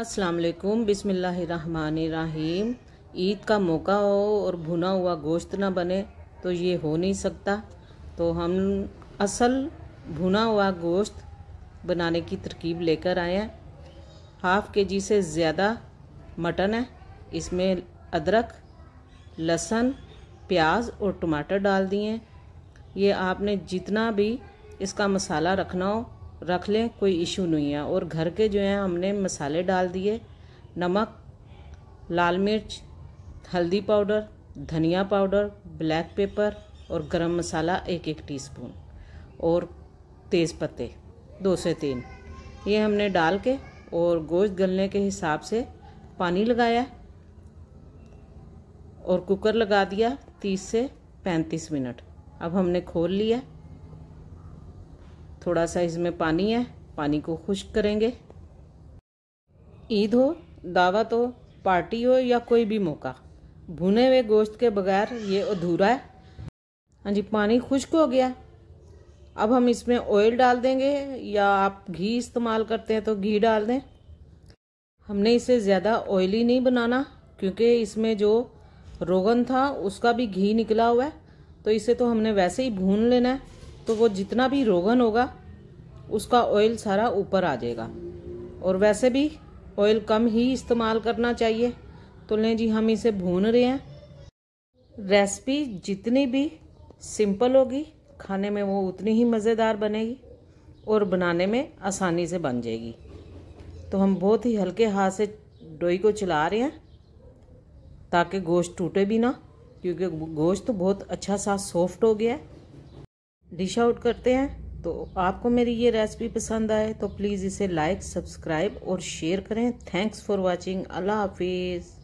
अस्सलाम वालेकुम बिसमीम ईद का मौका हो और भुना हुआ गोश्त ना बने तो ये हो नहीं सकता तो हम असल भुना हुआ गोश्त बनाने की तरकीब लेकर आए हैं हाफ़ के जी से ज़्यादा मटन है इसमें अदरक लहसुन प्याज और टमाटर डाल दिए ये आपने जितना भी इसका मसाला रखना हो रख लें कोई इशू नहीं है और घर के जो हैं हमने मसाले डाल दिए नमक लाल मिर्च हल्दी पाउडर धनिया पाउडर ब्लैक पेपर और गरम मसाला एक एक टीस्पून और तेज़ पत्ते दो से तीन ये हमने डाल के और गोश्त गलने के हिसाब से पानी लगाया और कुकर लगा दिया तीस से पैंतीस मिनट अब हमने खोल लिया थोड़ा सा इसमें पानी है पानी को खुश्क करेंगे ईद हो दावत हो पार्टी हो या कोई भी मौका भुने हुए गोश्त के बगैर ये अधूरा है हाँ जी पानी खुश्क हो गया अब हम इसमें ऑयल डाल देंगे या आप घी इस्तेमाल करते हैं तो घी डाल दें हमने इसे ज़्यादा ऑयली नहीं बनाना क्योंकि इसमें जो रोगन था उसका भी घी निकला हुआ है तो इसे तो हमने वैसे ही भून लेना है तो वो जितना भी रोगन होगा उसका ऑयल सारा ऊपर आ जाएगा और वैसे भी ऑयल कम ही इस्तेमाल करना चाहिए तो लें जी हम इसे भून रहे हैं रेसिपी जितनी भी सिंपल होगी खाने में वो उतनी ही मज़ेदार बनेगी और बनाने में आसानी से बन जाएगी तो हम बहुत ही हल्के हाथ से डोई को चला रहे हैं ताकि गोश्त टूटे भी ना क्योंकि गोश्त तो बहुत अच्छा सा सॉफ्ट हो गया है डिश आउट करते हैं तो आपको मेरी ये रेसिपी पसंद आए तो प्लीज़ इसे लाइक सब्सक्राइब और शेयर करें थैंक्स फॉर वॉचिंग अल्लाह हाफिज़